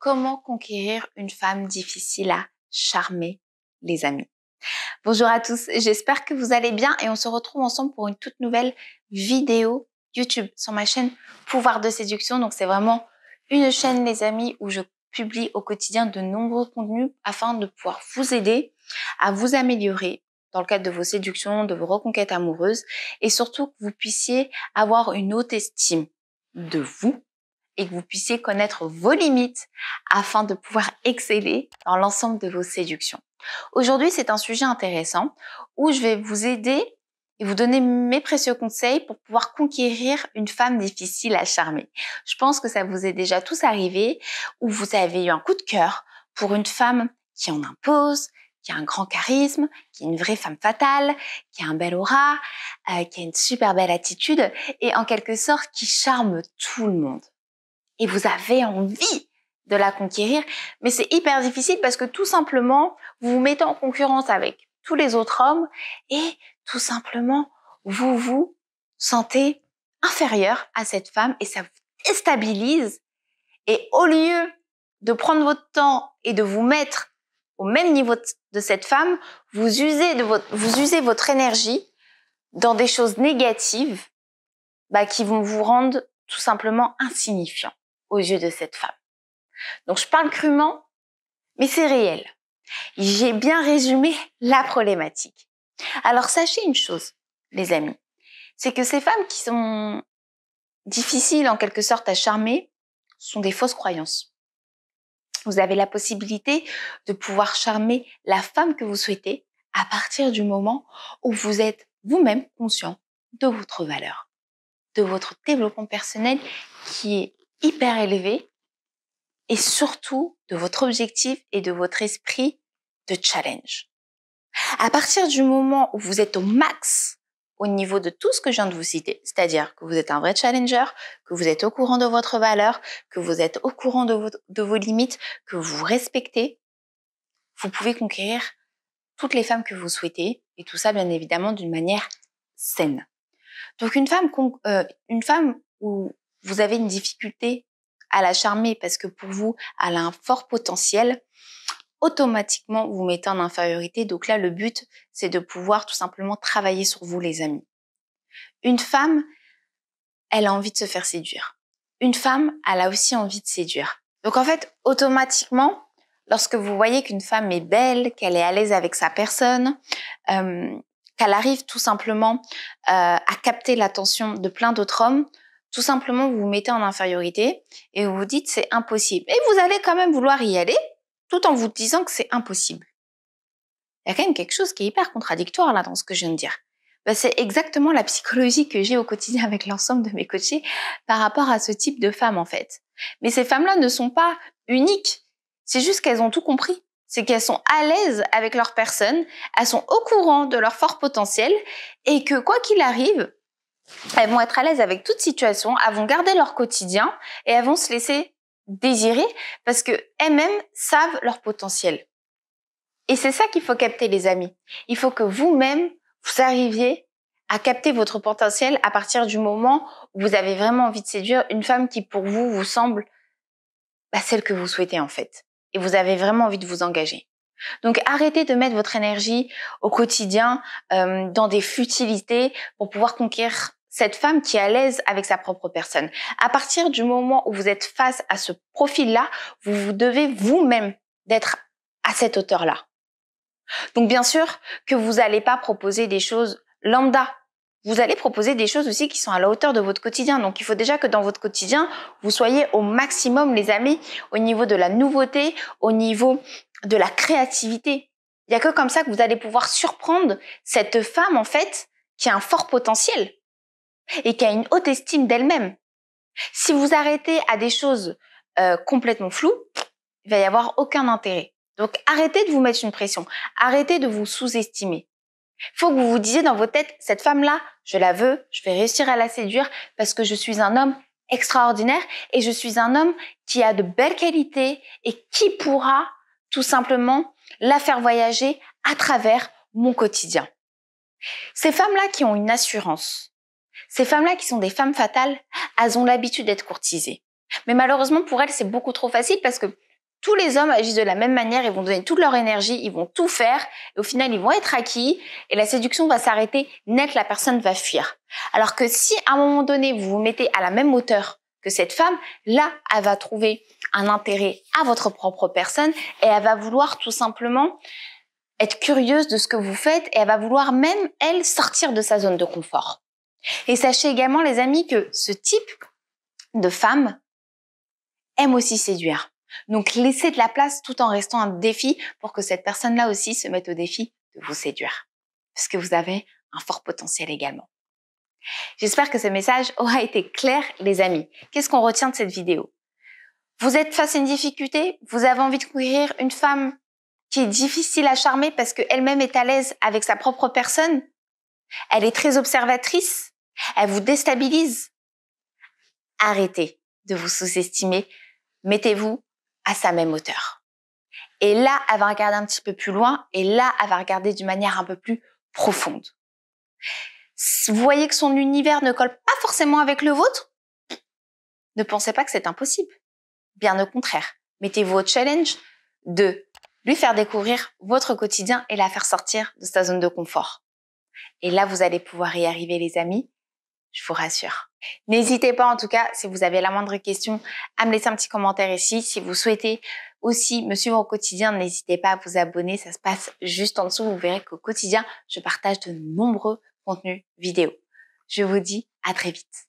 Comment conquérir une femme difficile à charmer, les amis Bonjour à tous, j'espère que vous allez bien et on se retrouve ensemble pour une toute nouvelle vidéo YouTube sur ma chaîne Pouvoir de séduction. Donc c'est vraiment une chaîne, les amis, où je publie au quotidien de nombreux contenus afin de pouvoir vous aider à vous améliorer dans le cadre de vos séductions, de vos reconquêtes amoureuses et surtout que vous puissiez avoir une haute estime de vous et que vous puissiez connaître vos limites afin de pouvoir exceller dans l'ensemble de vos séductions. Aujourd'hui, c'est un sujet intéressant où je vais vous aider et vous donner mes précieux conseils pour pouvoir conquérir une femme difficile à charmer. Je pense que ça vous est déjà tous arrivé où vous avez eu un coup de cœur pour une femme qui en impose, qui a un grand charisme, qui est une vraie femme fatale, qui a un bel aura, euh, qui a une super belle attitude et en quelque sorte qui charme tout le monde et vous avez envie de la conquérir, mais c'est hyper difficile parce que tout simplement, vous vous mettez en concurrence avec tous les autres hommes et tout simplement, vous vous sentez inférieur à cette femme et ça vous déstabilise. Et au lieu de prendre votre temps et de vous mettre au même niveau de cette femme, vous usez, de votre, vous usez votre énergie dans des choses négatives bah, qui vont vous rendre tout simplement insignifiant aux yeux de cette femme. Donc je parle crûment, mais c'est réel. J'ai bien résumé la problématique. Alors sachez une chose, les amis, c'est que ces femmes qui sont difficiles en quelque sorte à charmer sont des fausses croyances. Vous avez la possibilité de pouvoir charmer la femme que vous souhaitez à partir du moment où vous êtes vous-même conscient de votre valeur, de votre développement personnel qui est hyper élevé et surtout de votre objectif et de votre esprit de challenge. À partir du moment où vous êtes au max au niveau de tout ce que je viens de vous citer, c'est-à-dire que vous êtes un vrai challenger, que vous êtes au courant de votre valeur, que vous êtes au courant de vos, limites, que vous respectez, vous pouvez conquérir toutes les femmes que vous souhaitez, et tout ça bien évidemment d'une manière saine. Donc une femme, euh, une femme où vous avez une difficulté à la charmer parce que pour vous, elle a un fort potentiel, automatiquement vous mettez en infériorité. Donc là, le but, c'est de pouvoir tout simplement travailler sur vous, les amis. Une femme, elle a envie de se faire séduire. Une femme, elle a aussi envie de séduire. Donc en fait, automatiquement, lorsque vous voyez qu'une femme est belle, qu'elle est à l'aise avec sa personne, euh, qu'elle arrive tout simplement euh, à capter l'attention de plein d'autres hommes, tout simplement, vous vous mettez en infériorité et vous vous dites c'est impossible. Et vous allez quand même vouloir y aller tout en vous disant que c'est impossible. Il y a quand même quelque chose qui est hyper contradictoire là dans ce que je viens de dire. Bah, c'est exactement la psychologie que j'ai au quotidien avec l'ensemble de mes coachés par rapport à ce type de femmes en fait. Mais ces femmes-là ne sont pas uniques. C'est juste qu'elles ont tout compris. C'est qu'elles sont à l'aise avec leur personne, elles sont au courant de leur fort potentiel et que quoi qu'il arrive, elles vont être à l'aise avec toute situation, elles vont garder leur quotidien et elles vont se laisser désirer parce que mêmes savent leur potentiel. Et c'est ça qu'il faut capter, les amis. Il faut que vous-même, vous arriviez à capter votre potentiel à partir du moment où vous avez vraiment envie de séduire une femme qui, pour vous, vous semble bah, celle que vous souhaitez, en fait. Et vous avez vraiment envie de vous engager. Donc arrêtez de mettre votre énergie au quotidien euh, dans des futilités pour pouvoir conquérir cette femme qui est à l'aise avec sa propre personne. À partir du moment où vous êtes face à ce profil-là, vous, vous devez vous-même d'être à cette hauteur-là. Donc bien sûr que vous n'allez pas proposer des choses lambda. Vous allez proposer des choses aussi qui sont à la hauteur de votre quotidien. Donc il faut déjà que dans votre quotidien, vous soyez au maximum, les amis, au niveau de la nouveauté, au niveau de la créativité. Il n'y a que comme ça que vous allez pouvoir surprendre cette femme, en fait, qui a un fort potentiel et qui a une haute estime d'elle-même. Si vous arrêtez à des choses euh, complètement floues, il va y avoir aucun intérêt. Donc arrêtez de vous mettre une pression, arrêtez de vous sous-estimer. Faut que vous vous disiez dans vos têtes, cette femme-là, je la veux, je vais réussir à la séduire parce que je suis un homme extraordinaire et je suis un homme qui a de belles qualités et qui pourra tout simplement la faire voyager à travers mon quotidien. Ces femmes-là qui ont une assurance, ces femmes-là qui sont des femmes fatales, elles ont l'habitude d'être courtisées. Mais malheureusement pour elles, c'est beaucoup trop facile parce que tous les hommes agissent de la même manière, ils vont donner toute leur énergie, ils vont tout faire, et au final, ils vont être acquis, et la séduction va s'arrêter net, la personne va fuir. Alors que si à un moment donné, vous vous mettez à la même hauteur que cette femme, là, elle va trouver un intérêt à votre propre personne, et elle va vouloir tout simplement être curieuse de ce que vous faites, et elle va vouloir même, elle, sortir de sa zone de confort. Et sachez également, les amis, que ce type de femme aime aussi séduire. Donc, laissez de la place tout en restant un défi pour que cette personne-là aussi se mette au défi de vous séduire. Parce que vous avez un fort potentiel également. J'espère que ce message aura été clair, les amis. Qu'est-ce qu'on retient de cette vidéo Vous êtes face à une difficulté Vous avez envie de conquérir une femme qui est difficile à charmer parce qu'elle-même est à l'aise avec sa propre personne Elle est très observatrice elle vous déstabilise. Arrêtez de vous sous-estimer. Mettez-vous à sa même hauteur. Et là, elle va regarder un petit peu plus loin. Et là, elle va regarder d'une manière un peu plus profonde. Vous voyez que son univers ne colle pas forcément avec le vôtre Ne pensez pas que c'est impossible. Bien au contraire. Mettez-vous au challenge de lui faire découvrir votre quotidien et la faire sortir de sa zone de confort. Et là, vous allez pouvoir y arriver, les amis je vous rassure. N'hésitez pas en tout cas, si vous avez la moindre question, à me laisser un petit commentaire ici. Si vous souhaitez aussi me suivre au quotidien, n'hésitez pas à vous abonner, ça se passe juste en dessous. Vous verrez qu'au quotidien, je partage de nombreux contenus vidéo. Je vous dis à très vite.